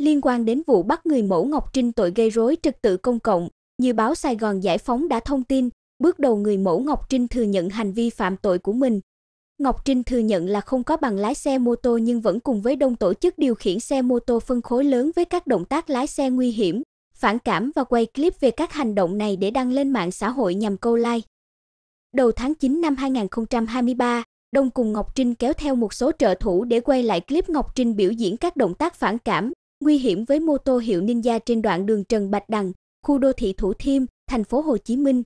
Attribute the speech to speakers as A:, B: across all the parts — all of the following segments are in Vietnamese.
A: liên quan đến vụ bắt người mẫu Ngọc Trinh tội gây rối trật tự công cộng, như báo Sài Gòn Giải phóng đã thông tin, bước đầu người mẫu Ngọc Trinh thừa nhận hành vi phạm tội của mình. Ngọc Trinh thừa nhận là không có bằng lái xe mô tô nhưng vẫn cùng với đông tổ chức điều khiển xe mô tô phân khối lớn với các động tác lái xe nguy hiểm, phản cảm và quay clip về các hành động này để đăng lên mạng xã hội nhằm câu like. Đầu tháng 9 năm 2023, Đông cùng Ngọc Trinh kéo theo một số trợ thủ để quay lại clip Ngọc Trinh biểu diễn các động tác phản cảm, nguy hiểm với mô tô hiệu Ninja trên đoạn đường Trần Bạch Đằng, khu đô thị Thủ Thiêm, thành phố Hồ Chí Minh.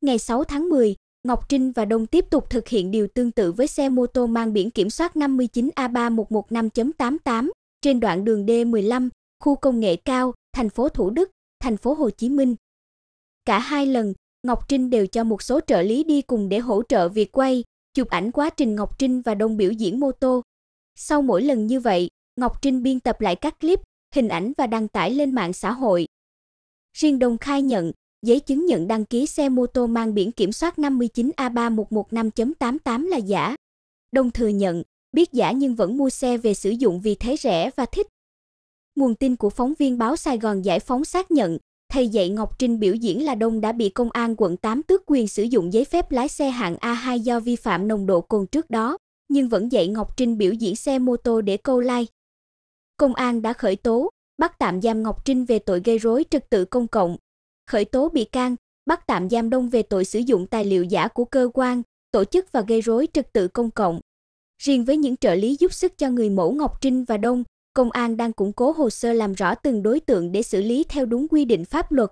A: Ngày 6 tháng 10, Ngọc Trinh và Đông tiếp tục thực hiện điều tương tự với xe mô tô mang biển kiểm soát 59A3115.88 trên đoạn đường D15, khu công nghệ cao, thành phố Thủ Đức, thành phố Hồ Chí Minh. Cả hai lần, Ngọc Trinh đều cho một số trợ lý đi cùng để hỗ trợ việc quay, chụp ảnh quá trình Ngọc Trinh và Đông biểu diễn mô tô. Sau mỗi lần như vậy, Ngọc Trinh biên tập lại các clip, hình ảnh và đăng tải lên mạng xã hội. Riêng Đông khai nhận, giấy chứng nhận đăng ký xe mô tô mang biển kiểm soát 59A3115.88 là giả. Đông thừa nhận, biết giả nhưng vẫn mua xe về sử dụng vì thấy rẻ và thích. Nguồn tin của phóng viên báo Sài Gòn Giải phóng xác nhận, thầy dạy Ngọc Trinh biểu diễn là Đông đã bị công an quận 8 tước quyền sử dụng giấy phép lái xe hạng A2 do vi phạm nồng độ cồn trước đó, nhưng vẫn dạy Ngọc Trinh biểu diễn xe mô tô để câu like công an đã khởi tố, bắt tạm giam Ngọc Trinh về tội gây rối trật tự công cộng, khởi tố bị can, bắt tạm giam Đông về tội sử dụng tài liệu giả của cơ quan, tổ chức và gây rối trật tự công cộng. Riêng với những trợ lý giúp sức cho người mẫu Ngọc Trinh và Đông, công an đang củng cố hồ sơ làm rõ từng đối tượng để xử lý theo đúng quy định pháp luật.